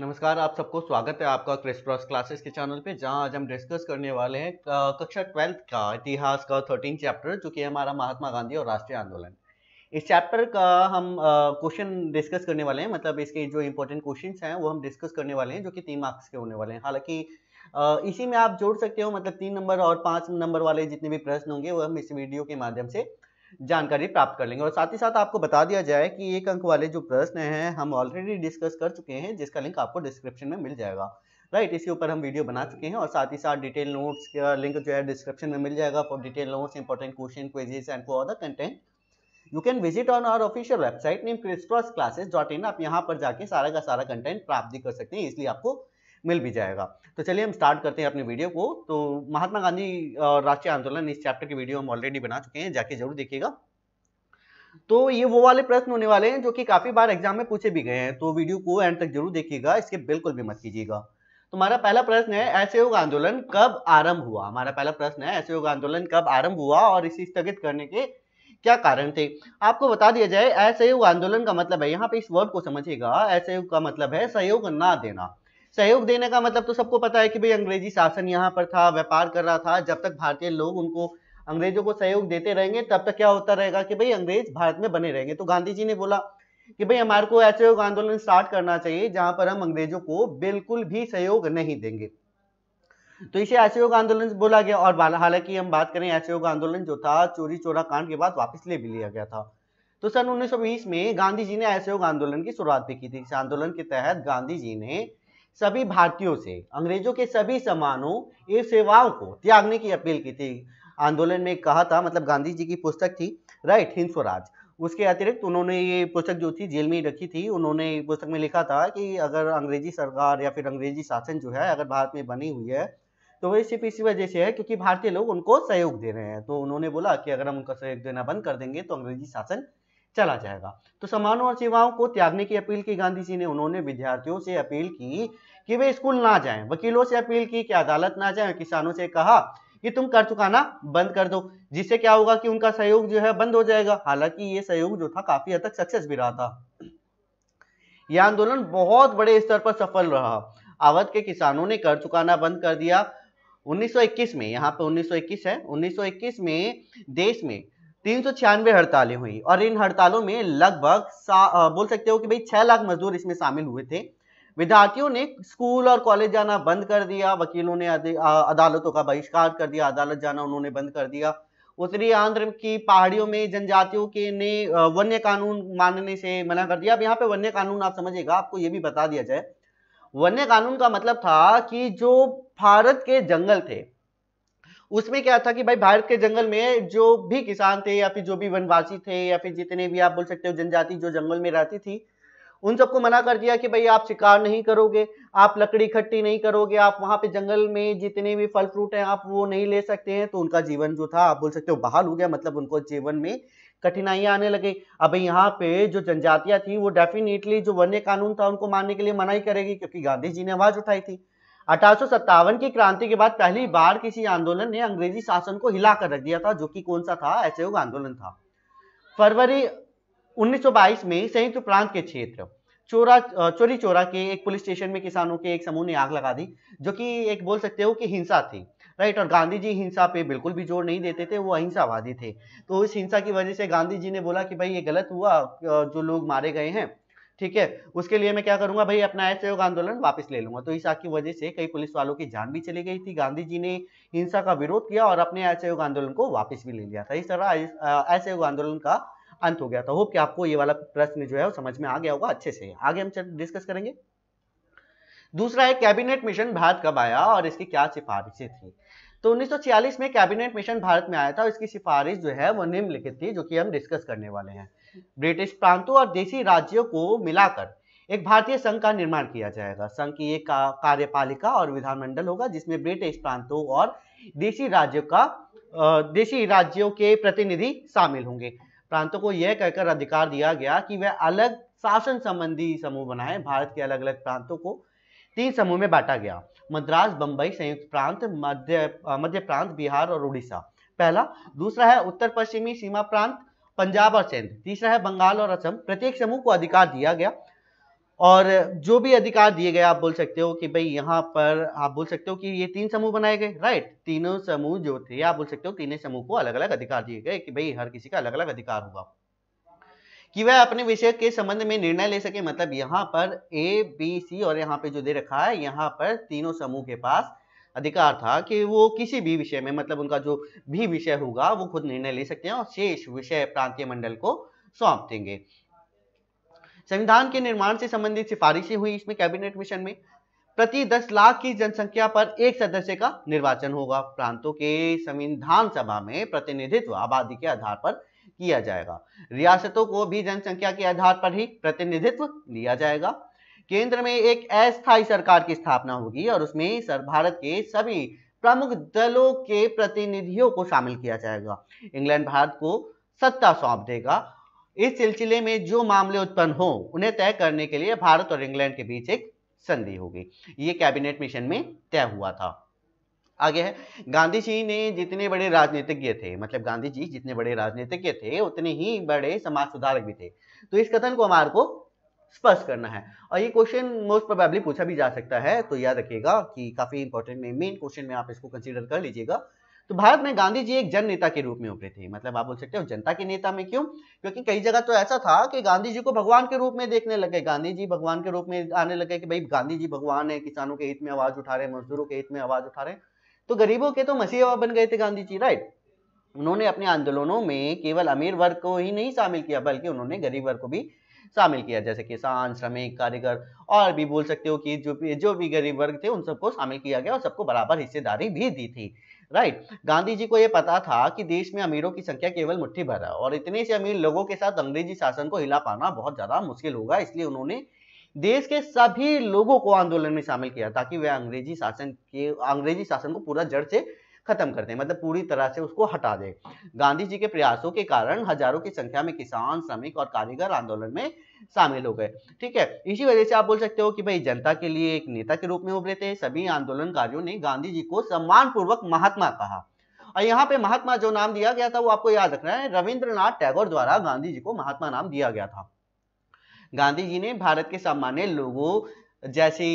नमस्कार आप सबको स्वागत है आपका क्रॉस क्लासेस के चैनल पे जहां आज हम डिस्कस करने वाले हैं कक्षा ट्वेल्थ का इतिहास का थर्टीन चैप्टर जो कि हमारा महात्मा गांधी और राष्ट्रीय आंदोलन इस चैप्टर का हम क्वेश्चन डिस्कस करने वाले हैं मतलब इसके जो इंपॉर्टेंट क्वेश्चन हैं वो हम डिस्कस करने वाले हैं जो कि तीन मार्क्स के होने वाले हैं हालांकि इसी में आप जोड़ सकते हो मतलब तीन नंबर और पाँच नंबर वाले जितने भी प्रश्न होंगे वो हम इस वीडियो के माध्यम से जानकारी प्राप्त कर लेंगे और साथ ही साथ आपको बता दिया जाए कि एक अंक वाले जो प्रश्न हैं हम ऑलरेडी डिस्कस कर चुके हैं जिसका लिंक आपको डिस्क्रिप्शन में मिल जाएगा राइट इसके ऊपर हम वीडियो बना चुके हैं और साथ ही साथ डिटेल नोट्स का लिंक जो है डिस्क्रिप्शन में मिल जाएगा for detail notes important question quizzes and for other content you can visit on our official website name crisscross classes dot in आप यहाँ पर जाके सारा का सारा कंटेंट प्राप्त भी कर सकते हैं इसलिए आपको मिल भी जाएगा तो चलिए हम स्टार्ट करते हैं अपनी वीडियो को तो महात्मा गांधी राष्ट्रीय आंदोलन इस चैप्टर की वीडियो हम ऑलरेडी बना चुके हैं जाके जरूर देखिएगा तो ये वो वाले प्रश्न होने वाले हैं जो कि काफी बार एग्जाम में पूछे भी गए हैं तो वीडियो को एंड तक जरूर देखिएगा इसके बिल्कुल भी मत कीजिएगा तो हमारा पहला प्रश्न है असहयोग आंदोलन कब आरंभ हुआ हमारा पहला प्रश्न है असहयोग आंदोलन कब आरंभ हुआ और इसे स्थगित करने के क्या कारण थे आपको बता दिया जाए असहयोग आंदोलन का मतलब है यहाँ पे इस वर्ड को समझिएगा असहयोग का मतलब है सहयोग ना देना सहयोग देने का मतलब तो सबको पता है कि भाई अंग्रेजी शासन यहाँ पर था व्यापार कर रहा था जब तक भारतीय लोग उनको अंग्रेजों को सहयोग देते रहेंगे तब तक क्या होता रहेगा कि भाई अंग्रेज भारत में बने रहेंगे तो गांधी जी ने बोला कि भाई हमारे को ऐसे आंदोलन स्टार्ट करना चाहिए जहां पर हम अंग्रेजों को बिल्कुल भी सहयोग नहीं देंगे तो इसे योग आंदोलन बोला गया और हालांकि हम बात करें योग आंदोलन जो था चोरी चोरा कांड के बाद वापस ले भी लिया गया था तो सन 1920 में गांधी जी ने योग आंदोलन की शुरुआत भी की थी इस आंदोलन के तहत गांधी जी ने सभी भारतीयों से अंग्रेजों के सभी सामानों एवं सेवाओं को त्यागने की अपील की थी आंदोलन में कहा था मतलब गांधी जी की पुस्तक थी राइट हिंद स्वराज उसके अतिरिक्त उन्होंने ये पुस्तक जो थी जेल में ही रखी थी उन्होंने पुस्तक में लिखा था कि अगर अंग्रेजी सरकार या फिर अंग्रेजी शासन जो है अगर भारत में बनी हुई है तो वह सिर्फ इसी वजह से है क्योंकि भारतीय लोग उनको सहयोग दे रहे हैं तो उन्होंने बोला कि अगर हम उनका सहयोग देना बंद कर देंगे तो अंग्रेजी शासन चला जाएगा तो सामानों और सेवाओं को त्यागने की अपील की गांधी जी ने उन्होंने विद्यार्थियों से अपील की कि वे स्कूल ना जाएं वकीलों से अपील की कि अदालत ना जाएं किसानों से कहा कि तुम कर चुकाना बंद कर दो जिससे क्या होगा कि उनका सहयोग जो है बंद हो जाएगा हालांकि ये सहयोग जो था काफी हद तक सक्सेस भी रहा था यह आंदोलन बहुत बड़े स्तर पर सफल रहा अवध के किसानों ने कर चुकाना बंद कर दिया 1921 में यहाँ पे 1921 है 1921 में देश में तीन सौ छियानवे हड़तालें हुई और इन हड़तालों में लगभग बोल सकते हो कि भाई छह लाख मजदूर इसमें शामिल हुए थे विद्यार्थियों ने स्कूल और कॉलेज जाना बंद कर दिया वकीलों ने अदालतों का बहिष्कार कर दिया अदालत जाना उन्होंने बंद कर दिया उत्तरी आंध्र की पहाड़ियों में जनजातियों के ने वन्य कानून मानने से मना कर दिया अब यहाँ पे वन्य कानून आप समझिएगा आपको ये भी बता दिया जाए वन्य कानून का मतलब था कि जो भारत के जंगल थे उसमें क्या था कि भाई भारत के जंगल में जो भी किसान थे या फिर जो भी वनवासी थे या फिर जितने भी आप बोल सकते हो जनजाति जो जंगल में रहती थी उन सबको मना कर दिया कि भाई आप शिकार नहीं करोगे आप लकड़ी इकट्ठी नहीं करोगे आप वहां पे जंगल में जितने भी फल फ्रूट हैं आप वो नहीं ले सकते हैं तो उनका जीवन जो था आप बोल सकते हो बहाल हो गया मतलब उनको जीवन में कठिनाइयां आने लगी अब यहाँ पे जो जनजातियां थी वो डेफिनेटली जो वन्य कानून था उनको मानने के लिए मना ही करेगी क्योंकि गांधी जी ने आवाज़ उठाई थी अठारह की क्रांति के बाद पहली बार किसी आंदोलन ने अंग्रेजी शासन को हिला कर रख दिया था जो कि कौन सा था असहयोग आंदोलन था फरवरी 1922 में संयुक्त प्रांत के क्षेत्र चोरा चोरी चोरा के एक पुलिस स्टेशन में किसानों के एक समूह ने आग लगा दी जो कि एक बोल सकते हो कि हिंसा थी राइट और गांधी जी हिंसा पे बिल्कुल भी जोर नहीं देते थे वो अहिंसावादी थे तो इस हिंसा की वजह से गांधी जी ने बोला कि भाई ये गलत हुआ जो लोग मारे गए हैं ठीक है उसके लिए मैं क्या करूंगा भाई अपना असहयोग आंदोलन वापस ले लूंगा तो आग की वजह से कई पुलिस वालों की जान भी चली गई थी गांधी जी ने हिंसा का विरोध किया और अपने असहयोग आंदोलन को वापस भी ले लिया था इस तरह असहयोग आंदोलन का अंत हो गया था होप कि आपको ये वाला प्रश्न जो है वो समझ में आ गया होगा अच्छे से आगे हम डिस्कस करेंगे दूसरा है कैबिनेट मिशन भारत कब आया और इसकी क्या सिफारिशें थी तो 1946 में कैबिनेट मिशन भारत में आया था और इसकी सिफारिश जो है वो निम्नलिखित थी जो कि हम डिस्कस करने वाले हैं ब्रिटिश प्रांतों और देशी राज्यों को मिलाकर एक भारतीय संघ का निर्माण किया जाएगा संघ की एक का, कार्यपालिका और विधानमंडल होगा जिसमें ब्रिटिश प्रांतों और देशी राज्यों का देशी राज्यों के प्रतिनिधि शामिल होंगे प्रांतों को यह कहकर अधिकार दिया गया कि वह अलग शासन संबंधी समूह बनाए भारत के अलग अलग प्रांतों को तीन समूह में बांटा गया मद्रास बंबई संयुक्त प्रांत मध्य मध्य प्रांत बिहार और उड़ीसा पहला दूसरा है उत्तर पश्चिमी सीमा प्रांत पंजाब और सिंध तीसरा है बंगाल और असम प्रत्येक समूह को अधिकार दिया गया और जो भी अधिकार दिए गए आप बोल सकते हो कि भाई यहाँ पर आप बोल सकते हो कि ये तीन समूह बनाए गए राइट तीनों समूह जो थे आप बोल सकते हो तीनों समूह को अलग अलग अधिकार दिए गए कि भाई हर किसी का अलग अलग अधिकार हुआ कि वह अपने विषय के संबंध में निर्णय ले सके मतलब यहाँ पर ए बी सी और यहाँ पे जो दे रखा है यहाँ पर तीनों समूह के पास अधिकार था कि वो किसी भी विषय में मतलब उनका जो भी विषय होगा वो खुद निर्णय ले सकते हैं और शेष विषय प्रांतीय मंडल को सौंप देंगे संविधान के निर्माण से संबंधित सिफारिशें हुई इसमें कैबिनेट मिशन में प्रति दस लाख की जनसंख्या पर एक सदस्य का निर्वाचन होगा प्रांतों के संविधान सभा में प्रतिनिधित्व आबादी के आधार पर किया जाएगा रियासतों को भी जनसंख्या के आधार पर ही प्रतिनिधित्व लिया जाएगा केंद्र में एक अस्थायी सरकार की स्थापना होगी और उसमें भारत के सभी प्रमुख दलों के प्रतिनिधियों को शामिल किया जाएगा इंग्लैंड भारत को सत्ता सौंप देगा इस सिलसिले में जो मामले उत्पन्न हो उन्हें तय करने के लिए भारत और इंग्लैंड के बीच एक संधि होगी ये कैबिनेट मिशन में तय हुआ था आगे है गांधी जी ने जितने बड़े राजनीतिज्ञ थे मतलब गांधी जी जितने बड़े राजनीतिज्ञ थे उतने ही बड़े समाज सुधारक भी थे तो इस कथन को हमारे को स्पष्ट करना है और ये क्वेश्चन मोस्ट प्रोबेबली पूछा भी जा सकता है तो याद रखिएगा कि काफी इंपॉर्टेंट में मेन क्वेश्चन में आप इसको कंसिडर कर लीजिएगा तो भारत में गांधी जी एक जन नेता के रूप में उभरे थे मतलब आप बोल सकते हो जनता के नेता में क्यों क्योंकि कई जगह तो ऐसा था कि गांधी जी को भगवान के रूप में देखने लगे गांधी जी भगवान के रूप में आने लगे कि भाई गांधी जी भगवान है किसानों के हित में आवाज उठा रहे हैं मजदूरों के हित में आवाज उठा रहे हैं तो गरीबों के तो मसीहा बन गए थे गांधी जी राइट उन्होंने अपने आंदोलनों में केवल अमीर वर्ग को ही नहीं शामिल किया बल्कि उन्होंने गरीब वर्ग को भी शामिल किया जैसे किसान श्रमिक कारीगर और भी बोल सकते हो कि जो भी जो भी गरीब वर्ग थे उन सबको शामिल किया गया और सबको बराबर हिस्सेदारी भी दी थी राइट गांधी जी को यह पता था कि देश में अमीरों की संख्या केवल मुट्ठी भर है और इतने से अमीर लोगों के साथ अंग्रेजी शासन को हिला पाना बहुत ज्यादा मुश्किल होगा इसलिए उन्होंने देश के सभी लोगों को आंदोलन में शामिल किया ताकि वे अंग्रेजी शासन के अंग्रेजी शासन को पूरा जड़ से खत्म कर दे मतलब पूरी तरह से उसको हटा दे गांधी जी के प्रयासों के कारण हजारों की संख्या में किसान श्रमिक और कारीगर आंदोलन में शामिल हो गए ठीक है इसी वजह से आप बोल सकते हो कि भाई जनता के लिए एक नेता के रूप में उभरे थे सभी आंदोलनकारियों ने गांधी जी को सम्मान पूर्वक महात्मा कहा और यहाँ पे महात्मा जो नाम दिया गया था वो आपको याद रखना है रविंद्रनाथ टैगोर द्वारा गांधी जी को महात्मा नाम दिया गया था गांधी जी ने भारत के सामान्य लोगों जैसी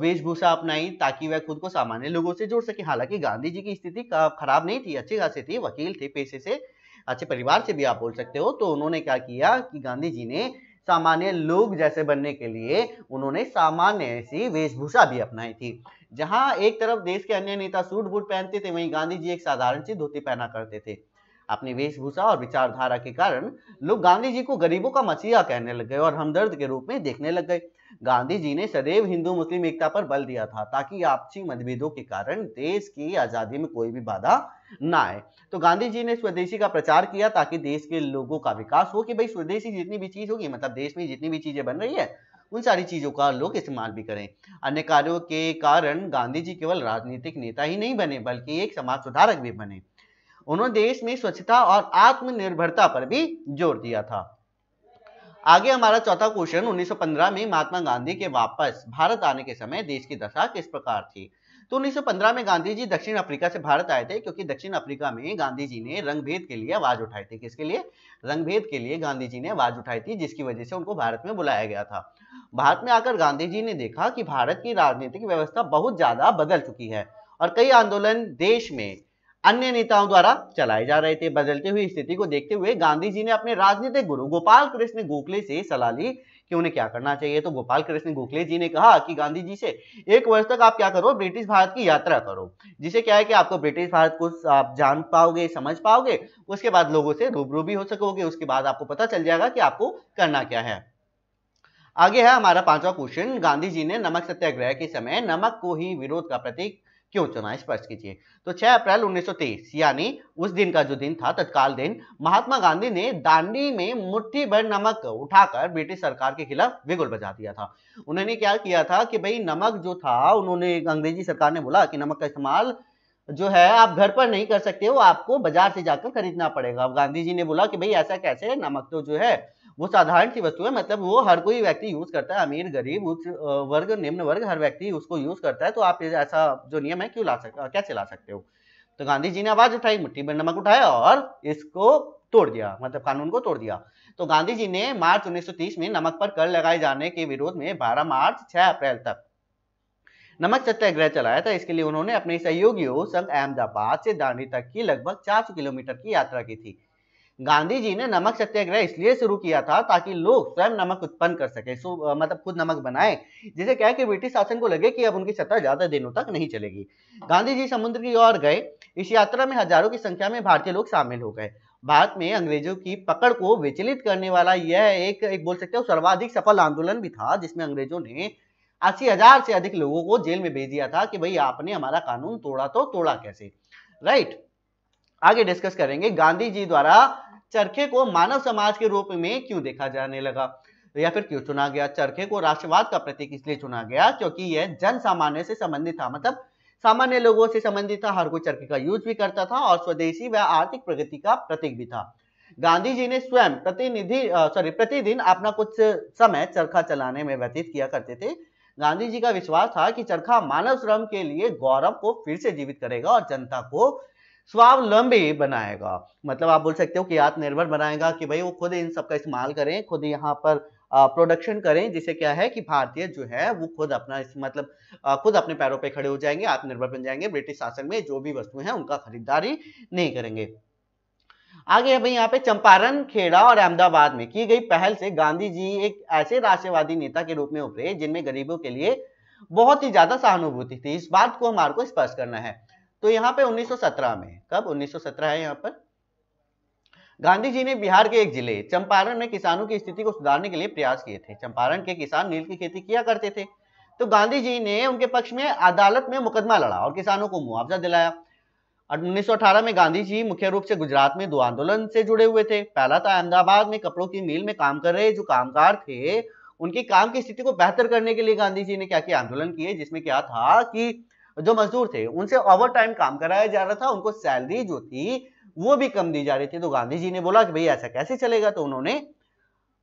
वेशभूषा अपनाई ताकि वह खुद को सामान्य लोगों से जोड़ सके हालांकि गांधी जी की स्थिति खराब नहीं थी अच्छी खासी थी वकील थे पेशे से अच्छे परिवार से भी आप बोल सकते हो तो उन्होंने क्या किया कि गांधी जी ने सामान्य लोग जैसे बनने के लिए उन्होंने सामान्य ऐसी वेशभूषा भी अपनाई थी जहां एक तरफ देश के अन्य नेता सूट बूट पहनते थे वहीं गांधी जी एक साधारण सी धोती पहना करते थे अपनी वेशभूषा और विचारधारा के कारण लोग गांधी जी को गरीबों का मसीहा कहने लग गए और हमदर्द के रूप में देखने लग गए गांधी जी ने सदैव हिंदू मुस्लिम एकता पर बल दिया था ताकि आपसी मतभेदों के कारण देश की आजादी में कोई भी बाधा ना आए तो गांधी जी ने स्वदेशी का प्रचार किया ताकि देश के लोगों का विकास हो कि भाई स्वदेशी जितनी भी चीज होगी मतलब देश में जितनी भी चीजें बन रही है उन सारी चीजों का लोग इस्तेमाल भी करें अन्य कार्यों के कारण गांधी जी केवल राजनीतिक नेता ही नहीं बने बल्कि एक समाज सुधारक भी बने उन्होंने देश में स्वच्छता और आत्मनिर्भरता पर भी जोर दिया था आगे हमारा चौथा क्वेश्चन 1915 में महात्मा गांधी के वापस भारत आने के समय देश की दशा किस प्रकार थी तो 1915 में गांधी जी दक्षिण अफ्रीका से भारत आए थे क्योंकि दक्षिण अफ्रीका में गांधी जी ने रंगभेद के लिए आवाज उठाई थी किसके लिए रंगभेद के लिए गांधी जी ने आवाज उठाई थी जिसकी वजह से उनको भारत में बुलाया गया था भारत में आकर गांधी जी ने देखा कि भारत की राजनीतिक व्यवस्था बहुत ज्यादा बदल चुकी है और कई आंदोलन देश में अन्य नेताओं द्वारा चलाए जा रहे थे बदलते हुए स्थिति को देखते हुए गांधी जी ने अपने राजनीतिक गुरु गोपाल कृष्ण गोखले से सलाह ली कि उन्हें क्या करना चाहिए तो गोपाल कृष्ण गोखले जी ने कहा कि गांधी जी से एक वर्ष तक आप क्या करो ब्रिटिश भारत की यात्रा करो जिसे क्या है कि आपको ब्रिटिश भारत को आप जान पाओगे समझ पाओगे उसके बाद लोगों से रूबरू भी हो सकोगे उसके बाद आपको पता चल जाएगा कि आपको करना क्या है आगे है हमारा पांचवा क्वेश्चन गांधी जी ने नमक सत्याग्रह के समय नमक को ही विरोध का प्रतीक क्यों चुना स्पष्ट कीजिए तो 6 अप्रैल 1923 यानी उस दिन का जो दिन था तत्काल दिन महात्मा गांधी ने दांडी में मुट्ठी भर नमक उठाकर ब्रिटिश सरकार के खिलाफ बिगुल बजा दिया था उन्होंने क्या किया था कि भाई नमक जो था उन्होंने अंग्रेजी सरकार ने बोला कि नमक का इस्तेमाल जो है आप घर पर नहीं कर सकते हो आपको बाजार से जाकर खरीदना पड़ेगा अब गांधी जी ने बोला कि भाई ऐसा कैसे नमक तो जो है वो साधारण सी वस्तु है मतलब वो हर कोई व्यक्ति यूज करता है अमीर गरीब उच्च वर्ग निम्न वर्ग हर व्यक्ति उसको यूज करता है तो आप ऐसा जो नियम है क्यों ला सकते कैसे ला सकते हो तो गांधी जी ने आवाज उठाई मुट्ठी में नमक उठाया और इसको तोड़ दिया मतलब कानून को तोड़ दिया तो गांधी जी ने मार्च 1930 में नमक पर कर लगाए जाने के विरोध में 12 मार्च 6 अप्रैल तक नमक सत्याग्रह चलाया था इसके लिए उन्होंने अपने सहयोगियों संघ अहमदाबाद से दांडी तक की लगभग 400 किलोमीटर की यात्रा की थी गांधी जी ने नमक सत्याग्रह इसलिए शुरू किया था ताकि लोग स्वयं नमक उत्पन्न कर सके सो मतलब खुद नमक बनाए जिसे क्या है कि ब्रिटिश शासन को लगे कि अब उनकी सत्ता ज्यादा दिनों तक नहीं चलेगी गांधी जी समुद्र की ओर गए इस यात्रा में हजारों की संख्या में भारतीय लोग शामिल हो गए भारत में अंग्रेजों की पकड़ को विचलित करने वाला यह एक एक बोल सकते हो सर्वाधिक सफल आंदोलन भी था जिसमें अंग्रेजों ने अस्सी हजार से अधिक लोगों को जेल में भेज दिया था कि भाई आपने हमारा कानून तोड़ा तो तोड़ा कैसे राइट आगे डिस्कस करेंगे गांधी जी द्वारा चरखे को मानव समाज के रूप में क्यों देखा जाने लगा तो या फिर क्यों चुना गया चरखे को राष्ट्रवाद का प्रतीक इसलिए चुना गया क्योंकि यह जन सामान्य से संबंधित था मतलब सामान्य लोगों से संबंधित था हर कोई चरखे का यूज भी करता था और स्वदेशी व आर्थिक प्रगति का प्रतीक भी था गांधी जी ने स्वयं प्रतिनिधि सॉरी प्रतिदिन अपना कुछ समय चरखा चलाने में व्यतीत किया करते थे गांधी जी का विश्वास था कि चरखा मानव श्रम के लिए गौरव को फिर से जीवित करेगा और जनता को स्वावलंबी बनाएगा मतलब आप बोल सकते हो कि आत्मनिर्भर बनाएगा कि भाई वो खुद इन सबका इस्तेमाल करें खुद यहाँ पर प्रोडक्शन करें जिसे क्या है कि भारतीय जो है वो खुद अपना इस मतलब खुद अपने पैरों पे खड़े हो जाएंगे आत्मनिर्भर बन जाएंगे ब्रिटिश शासन में जो भी वस्तुएं हैं उनका खरीदारी नहीं करेंगे आगे भाई यहाँ पे चंपारण खेड़ा और अहमदाबाद में की गई पहल से गांधी जी एक ऐसे राष्ट्रवादी नेता के रूप में उभरे जिनमें गरीबों के लिए बहुत ही ज्यादा सहानुभूति थी इस बात को हमारे को स्पष्ट करना है तो यहाँ पे 1917 में कब 1917 है यहाँ पर गांधी जी ने बिहार के एक जिले चंपारण में किसानों की स्थिति को सुधारने के लिए प्रयास किए थे चंपारण के किसान नील की खेती किया करते थे तो गांधी जी ने उनके पक्ष में अदालत में मुकदमा लड़ा और किसानों को मुआवजा दिलाया और 1918 में गांधी जी मुख्य रूप से गुजरात में दो आंदोलन से जुड़े हुए थे पहला था अहमदाबाद में कपड़ों की मिल में काम कर रहे जो कामगार थे उनकी काम की स्थिति को बेहतर करने के लिए गांधी जी ने क्या किया आंदोलन किए जिसमें क्या था कि जो मजदूर थे उनसे ओवर टाइम काम कराया जा रहा था उनको सैलरी जो थी वो भी कम दी जा रही थी तो गांधी जी ने बोला कि भाई ऐसा कैसे चलेगा तो उन्होंने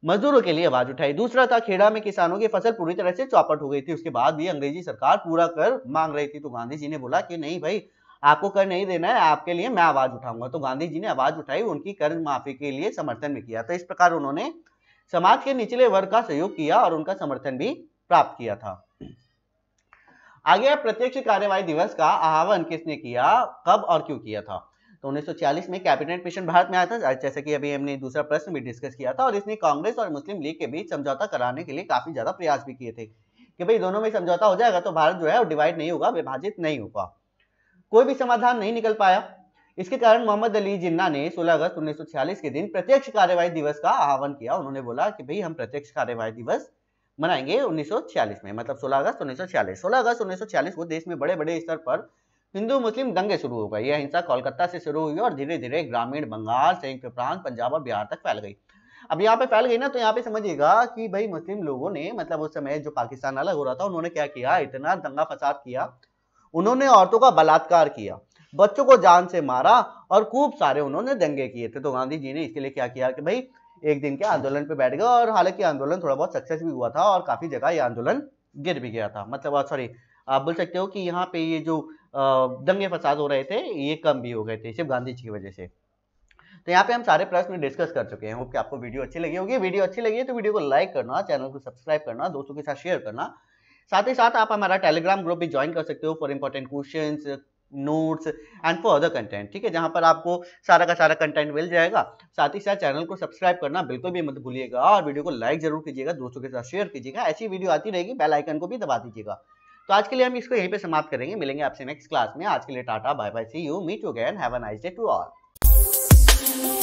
मजदूरों के लिए आवाज उठाई दूसरा था खेड़ा में किसानों की फसल पूरी तरह से चौपट हो गई थी उसके बाद भी अंग्रेजी सरकार पूरा कर मांग रही थी तो गांधी जी ने बोला कि नहीं भाई आपको कर नहीं देना है आपके लिए मैं आवाज उठाऊंगा तो गांधी जी ने आवाज उठाई उनकी कर्ज माफी के लिए समर्थन भी किया तो इस प्रकार उन्होंने समाज के निचले वर्ग का सहयोग किया और उनका समर्थन भी प्राप्त किया था आगे प्रत्यक्ष कार्यवाही दिवस का आह्वान किसने किया कब और क्यों किया था तो 1940 में कैबिनेट मिशन भारत में आया था जैसे कि अभी हमने दूसरा प्रश्न भी डिस्कस किया था और इसने कांग्रेस और मुस्लिम लीग के बीच समझौता कराने के लिए काफी ज्यादा प्रयास भी किए थे कि भाई दोनों में समझौता हो जाएगा तो भारत जो है वो डिवाइड नहीं होगा विभाजित नहीं होगा कोई भी समाधान नहीं निकल पाया इसके कारण मोहम्मद अली जिन्ना ने 16 अगस्त 1946 के दिन प्रत्यक्ष कार्यवाही दिवस का आह्वान किया उन्होंने बोला कि भाई हम प्रत्यक्ष कार्यवाही दिवस मनाएंगे 1946 में मतलब 16 अगस्त 1946 16 अगस्त 1946 को देश में बड़े बड़े स्तर पर हिंदू मुस्लिम दंगे शुरू हो गए यह हिंसा कोलकाता से शुरू हुई और धीरे धीरे ग्रामीण बंगाल संयुक्त प्रांत पंजाब और बिहार तक फैल गई अब यहाँ पे फैल गई ना तो यहाँ पे समझिएगा कि भाई मुस्लिम लोगों ने मतलब उस समय जो पाकिस्तान अलग हो रहा था उन्होंने क्या किया इतना दंगा फसाद किया उन्होंने औरतों का बलात्कार किया बच्चों को जान से मारा और खूब सारे उन्होंने दंगे किए थे तो गांधी जी ने इसके लिए क्या किया कि भाई एक दिन के आंदोलन पे बैठ गए और हालांकि आंदोलन थोड़ा बहुत सक्सेस भी हुआ था और काफ़ी जगह ये आंदोलन गिर भी गया था मतलब सॉरी आप बोल सकते हो कि यहाँ पे ये जो दंगे फसाद हो रहे थे ये कम भी हो गए थे सिर्फ गांधी जी की वजह से तो यहाँ पे हम सारे प्रश्न डिस्कस कर चुके हैं होप कि आपको वीडियो अच्छी लगी होगी वीडियो अच्छी लगी है तो वीडियो को लाइक करना चैनल को सब्सक्राइब करना दोस्तों के साथ शेयर करना साथ ही साथ आप हमारा टेलीग्राम ग्रुप भी ज्वाइन कर सकते हो for important question notes and for other content ठीक है जहां पर आपको सारा का सारा कंटेंट मिल जाएगा साथ ही साथ चैनल को सब्सक्राइब करना बिल्कुल भी मत भूलिएगा और वीडियो को लाइक जरूर कीजिएगा दोस्तों के साथ शेयर कीजिएगा ऐसी वीडियो आती रहेगी बेल आइकन को भी दबा दीजिएगा तो आज के लिए हम इसको यहीं पे समाप्त करेंगे मिलेंगे आपसे नेक्स्ट क्लास में आज के लिए टाटा bye bye see you meet you again have a nice day to all